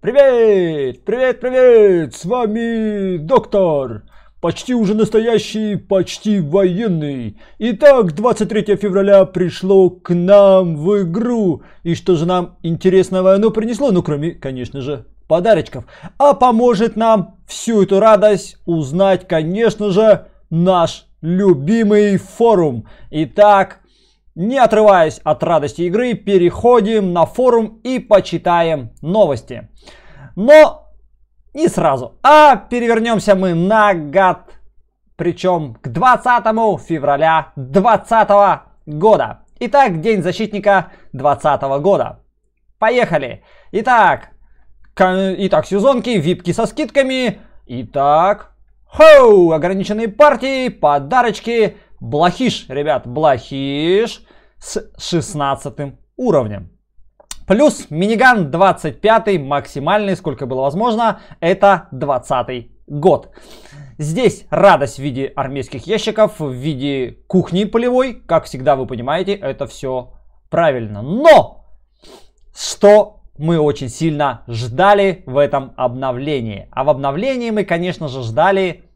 Привет, привет, привет! С вами доктор! Почти уже настоящий, почти военный. Итак, 23 февраля пришло к нам в игру. И что же нам интересного оно принесло? Ну, кроме, конечно же, подарочков. А поможет нам всю эту радость узнать, конечно же, наш любимый форум. Итак, не отрываясь от радости игры, переходим на форум и почитаем новости. Но не сразу, а перевернемся мы на год, причем к 20 февраля 2020 года. Итак, День защитника 2020 года. Поехали! Итак, Итак, сезонки, випки со скидками. Итак, хоу, ограниченные партии, подарочки, Блахиш, ребят, Блахиш с 16 уровнем. Плюс миниган 25, максимальный, сколько было возможно, это 20 год. Здесь радость в виде армейских ящиков, в виде кухни полевой. Как всегда, вы понимаете, это все правильно. Но! Что мы очень сильно ждали в этом обновлении? А в обновлении мы, конечно же, ждали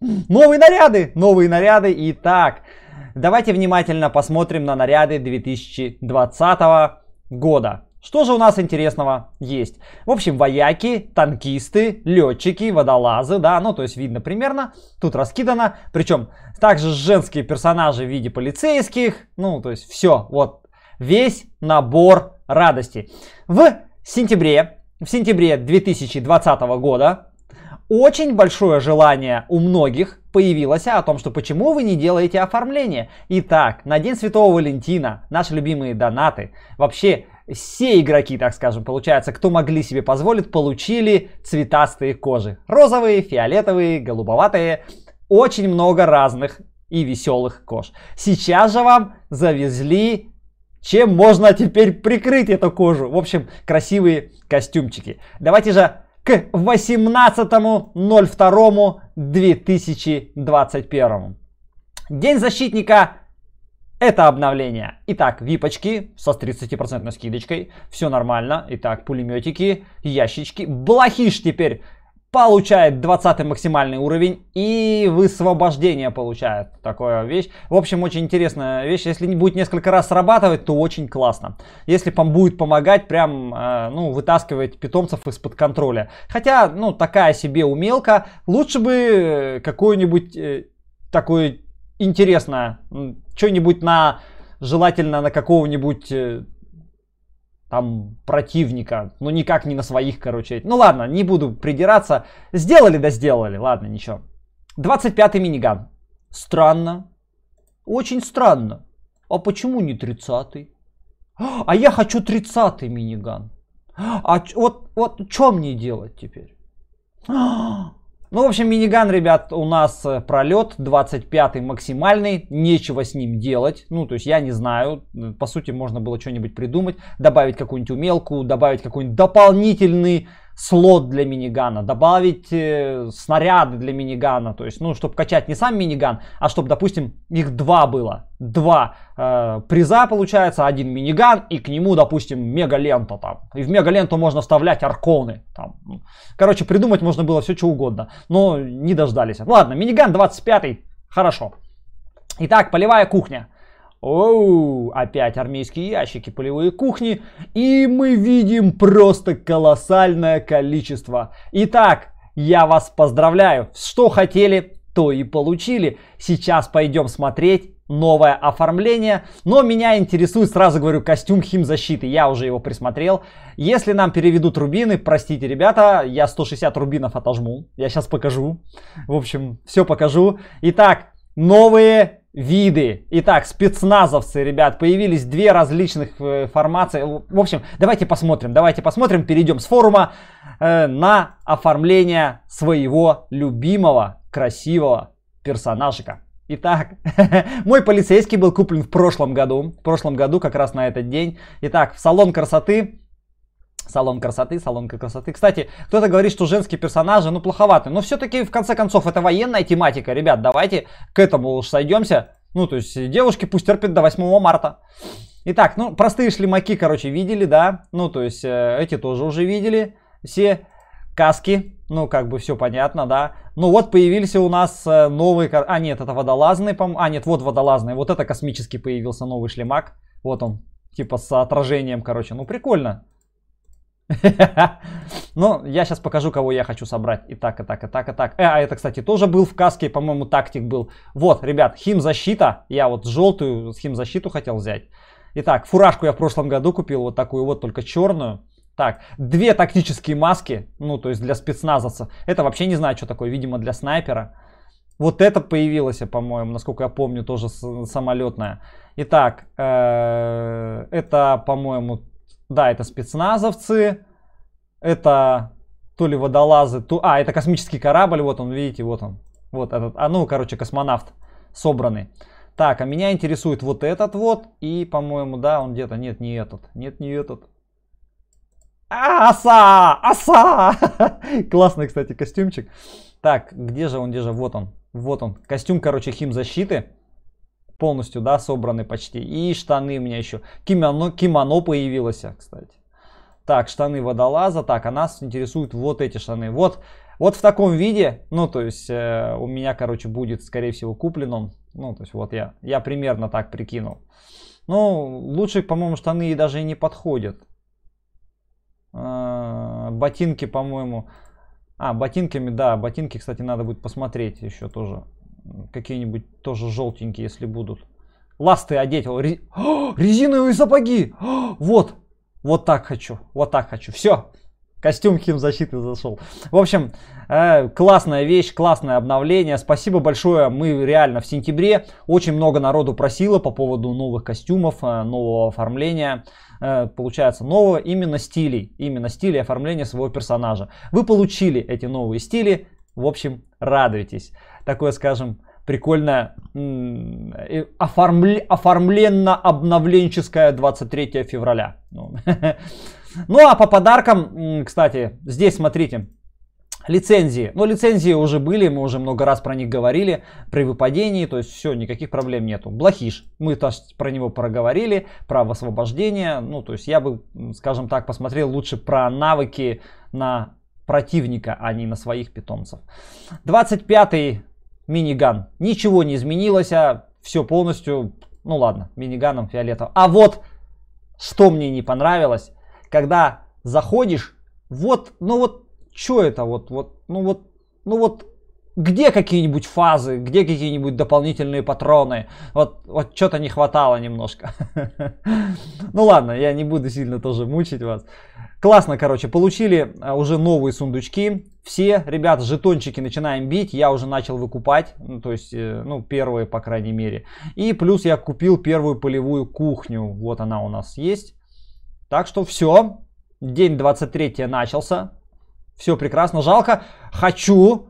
Новые наряды! Новые наряды. Итак, давайте внимательно посмотрим на наряды 2020 года. Что же у нас интересного есть? В общем, вояки, танкисты, летчики, водолазы, да, ну то есть видно примерно, тут раскидано. Причем также женские персонажи в виде полицейских, ну то есть все, вот весь набор радости. В сентябре, в сентябре 2020 года очень большое желание у многих появилось о том, что почему вы не делаете оформление. Итак, на День Святого Валентина наши любимые донаты, вообще все игроки, так скажем, получается, кто могли себе позволить, получили цветастые кожи. Розовые, фиолетовые, голубоватые. Очень много разных и веселых кож. Сейчас же вам завезли чем можно теперь прикрыть эту кожу. В общем, красивые костюмчики. Давайте же к 18.02.2021. День защитника это обновление. Итак, випочки со 30% скидочкой. Все нормально. Итак, пулеметики, ящички. Блохиш теперь получает 20 максимальный уровень и высвобождение получает. Такая вещь. В общем, очень интересная вещь. Если не будет несколько раз срабатывать, то очень классно. Если вам будет помогать, прям, э, ну, вытаскивать питомцев из-под контроля. Хотя, ну, такая себе умелка. Лучше бы какую-нибудь э, такую интересное, что-нибудь на желательно на какого-нибудь э, там противника, ну никак не на своих, короче. Ну ладно, не буду придираться. Сделали да сделали, ладно, ничего. 25-й миниган. Странно. Очень странно. А почему не 30-й? А я хочу 30-й миниган. А вот, вот что мне делать теперь? Ну, в общем, миниган, ребят, у нас э, пролет 25 максимальный, нечего с ним делать, ну, то есть я не знаю, по сути, можно было что-нибудь придумать, добавить какую-нибудь умелку, добавить какой-нибудь дополнительный слот для минигана, добавить э, снаряды для минигана, то есть, ну, чтобы качать не сам миниган, а чтобы, допустим, их два было, два э, приза получается, один миниган и к нему, допустим, мегалента там, и в мегаленту можно вставлять арконы там, ну, короче, придумать можно было все что угодно, но не дождались. Ладно, миниган 25-й, хорошо. Итак, полевая кухня. Оу, опять армейские ящики, полевые кухни. И мы видим просто колоссальное количество. Итак, я вас поздравляю. Что хотели, то и получили. Сейчас пойдем смотреть новое оформление. Но меня интересует, сразу говорю, костюм химзащиты. Я уже его присмотрел. Если нам переведут рубины, простите, ребята, я 160 рубинов отожму. Я сейчас покажу. В общем, все покажу. Итак, новые виды. Итак, спецназовцы, ребят, появились две различных э, формации. В общем, давайте посмотрим, давайте посмотрим, перейдем с форума э, на оформление своего любимого красивого персонажика. Итак, мой полицейский был куплен в прошлом году, в прошлом году как раз на этот день. Итак, в салон красоты, салон красоты, салон красоты. Кстати, кто-то говорит, что женские персонажи, ну, плоховаты, но все-таки, в конце концов, это военная тематика, ребят, давайте к этому уж сойдемся. Ну, то есть, девушки пусть терпят до 8 марта. Итак, ну, простые шлемаки, короче, видели, да, ну, то есть, э, эти тоже уже видели все. Каски, ну, как бы все понятно, да. Ну, вот появился у нас э, новые, А, нет, это водолазный, по А, нет, вот водолазный. Вот это космический появился новый шлемак. Вот он, типа с отражением, короче. Ну, прикольно. Ну, я сейчас покажу, кого я хочу собрать. И так, и так, и так, и так. Э, а, это, кстати, тоже был в каске, по-моему, тактик был. Вот, ребят, химзащита. Я вот желтую химзащиту хотел взять. Итак, фуражку я в прошлом году купил, вот такую вот, только черную. Так, две тактические маски, ну, то есть для спецназовцев. Это вообще не знаю, что такое, видимо, для снайпера. Вот это появилось, по-моему, насколько я помню, тоже самолетное. Итак, э, это, по-моему, да, это спецназовцы. Это то ли водолазы, то... А, это космический корабль, вот он, видите, вот он. Вот этот, а ну, короче, космонавт собранный. Так, а меня интересует вот этот вот. И, по-моему, да, он где-то... Нет, не этот. Нет, не этот. Аса, Аса, Классный, кстати, костюмчик. Так, где же он, где же? Вот он. Вот он. Костюм, короче, хим защиты Полностью, да, собраны почти. И штаны у меня еще. Кимоно, кимоно появилось, кстати. Так, штаны водолаза. Так, а нас интересуют вот эти штаны. Вот, вот в таком виде. Ну, то есть, э, у меня, короче, будет, скорее всего, куплен он. Ну, то есть, вот я, я примерно так прикинул. Ну, лучше, по-моему, штаны даже и не подходят. А, ботинки, по-моему. А, ботинками, да, ботинки, кстати, надо будет посмотреть еще тоже. Какие-нибудь тоже желтенькие, если будут. Ласты одеть. Рез... О, резиновые сапоги! О, вот, вот так хочу, вот так хочу. Все, Костюм химзащиты зашел. В общем, э, классная вещь, классное обновление. Спасибо большое. Мы реально в сентябре. Очень много народу просило по поводу новых костюмов, э, нового оформления. Э, получается, нового именно стилей. Именно стилей оформления своего персонажа. Вы получили эти новые стили. В общем, радуйтесь. Такое, скажем, прикольная э, оформле, оформленно-обновленческая 23 февраля. Ну, ну а по подаркам, кстати, здесь смотрите, Лицензии. Ну, лицензии уже были, мы уже много раз про них говорили. При выпадении, то есть все, никаких проблем нету. Блохиш. Мы тоже про него проговорили, про освобождение. Ну, то есть я бы, скажем так, посмотрел лучше про навыки на противника, а не на своих питомцев. 25 миниган. Ничего не изменилось, а все полностью, ну ладно, миниганом фиолетовым. А вот что мне не понравилось, когда заходишь, вот, ну вот, что это вот, вот, ну вот, ну вот, где какие-нибудь фазы, где какие-нибудь дополнительные патроны. Вот, вот что-то не хватало немножко. Ну ладно, я не буду сильно тоже мучить вас. Классно, короче, получили а, уже новые сундучки. Все, ребят, жетончики начинаем бить. Я уже начал выкупать, ну, то есть, э, ну, первые, по крайней мере. И плюс я купил первую полевую кухню. Вот она у нас есть. Так что все. День 23 начался. Все прекрасно. Жалко. Хочу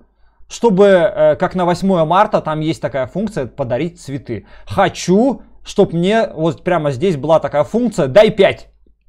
чтобы, э, как на 8 марта, там есть такая функция подарить цветы. Хочу, чтобы мне вот прямо здесь была такая функция «дай 5».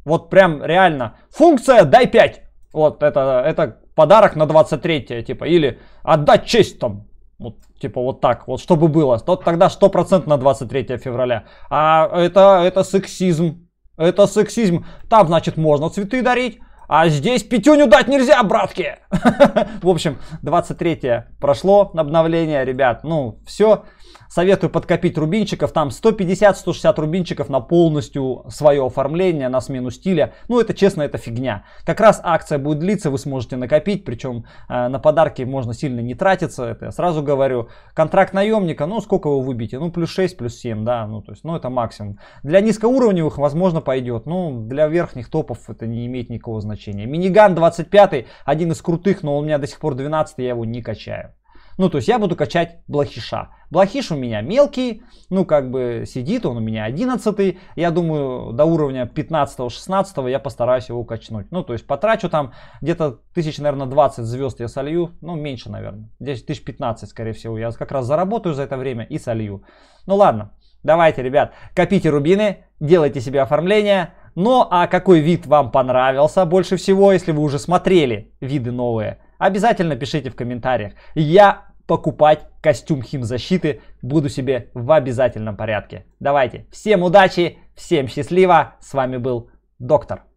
Вот прям реально функция «дай 5». Вот это, это подарок на 23 типа, или отдать честь там, вот, типа вот так, вот чтобы было. То, тогда 100% на 23 февраля. А это, это сексизм. Это сексизм. Там, значит, можно цветы дарить, а здесь пятюню дать нельзя, братки! В общем, 23 прошло обновление, ребят. Ну, все. Советую подкопить рубинчиков. Там 150-160 рубинчиков на полностью свое оформление, на смену стиля. Ну, это честно, это фигня. Как раз акция будет длиться, вы сможете накопить. Причем э, на подарки можно сильно не тратиться. Это я сразу говорю. Контракт наемника, ну, сколько вы выбьете? Ну, плюс 6, плюс 7, да. Ну, то есть, ну, это максимум. Для низкоуровневых, возможно, пойдет. Ну, для верхних топов это не имеет никакого значения значения. Миниган 25 один из крутых, но у меня до сих пор 12 я его не качаю. Ну, то есть я буду качать блохиша. Блохиш у меня мелкий, ну, как бы сидит, он у меня 11 Я думаю, до уровня 15-16 я постараюсь его качнуть. Ну, то есть потрачу там где-то тысяч, наверное, 20 звезд я солью. Ну, меньше, наверное. Здесь тысяч 15, скорее всего. Я как раз заработаю за это время и солью. Ну, ладно. Давайте, ребят, копите рубины, делайте себе оформление. Ну а какой вид вам понравился больше всего, если вы уже смотрели виды новые, обязательно пишите в комментариях. Я покупать костюм химзащиты буду себе в обязательном порядке. Давайте, всем удачи, всем счастливо, с вами был Доктор.